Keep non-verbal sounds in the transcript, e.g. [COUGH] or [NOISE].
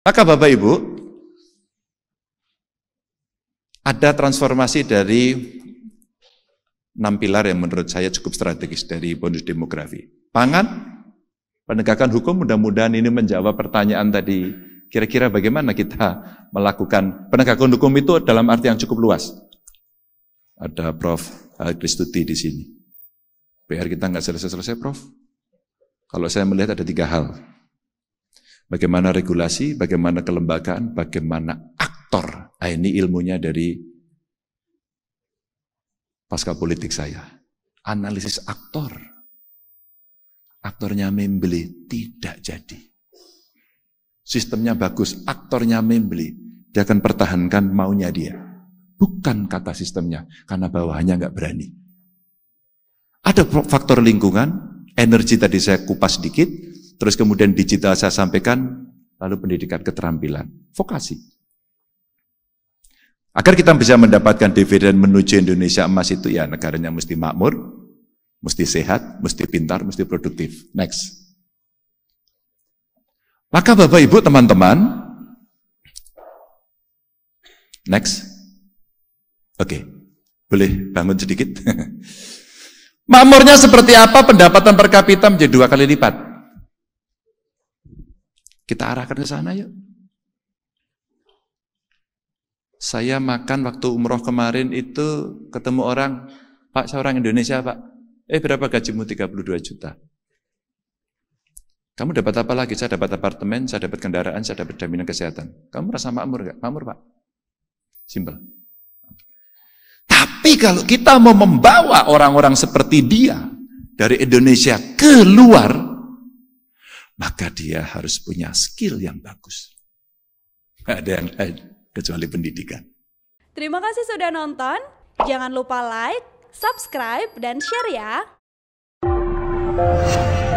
Maka Bapak Ibu, ada transformasi dari enam pilar yang menurut saya cukup strategis dari bonus demografi. Pangan, penegakan hukum, mudah-mudahan ini menjawab pertanyaan tadi. Kira-kira bagaimana kita melakukan penegakan hukum itu dalam arti yang cukup luas. Ada Prof. Kristuti di sini. PR kita nggak selesai-selesai, Prof. Kalau saya melihat ada tiga hal. Bagaimana regulasi, bagaimana kelembagaan, bagaimana aktor. Nah, ini ilmunya dari pasca politik saya. Analisis aktor. Aktornya membeli tidak jadi. Sistemnya bagus, aktornya membeli. Dia akan pertahankan maunya dia. Bukan kata sistemnya, karena bawahnya nggak berani. Ada faktor lingkungan, energi tadi saya kupas sedikit, terus kemudian digital saya sampaikan, lalu pendidikan keterampilan, vokasi. Agar kita bisa mendapatkan dividen menuju Indonesia emas itu ya negaranya mesti makmur, mesti sehat, mesti pintar, mesti produktif. Next. Maka Bapak Ibu teman-teman, next. Oke, okay. boleh bangun sedikit. [LAUGHS] Makmurnya seperti apa pendapatan per kapita menjadi dua kali lipat. Kita arahkan ke sana yuk. Saya makan waktu umroh kemarin itu ketemu orang, Pak saya orang Indonesia Pak, eh berapa gajimu 32 juta. Kamu dapat apa lagi? Saya dapat apartemen, saya dapat kendaraan, saya dapat jaminan kesehatan. Kamu merasa makmur gak? Makmur Pak. Simple. Tapi kalau kita mau membawa orang-orang seperti dia dari Indonesia keluar, maka dia harus punya skill yang bagus. Tidak ada yang lain kecuali pendidikan. Terima kasih sudah nonton. Jangan lupa like, subscribe, dan share ya.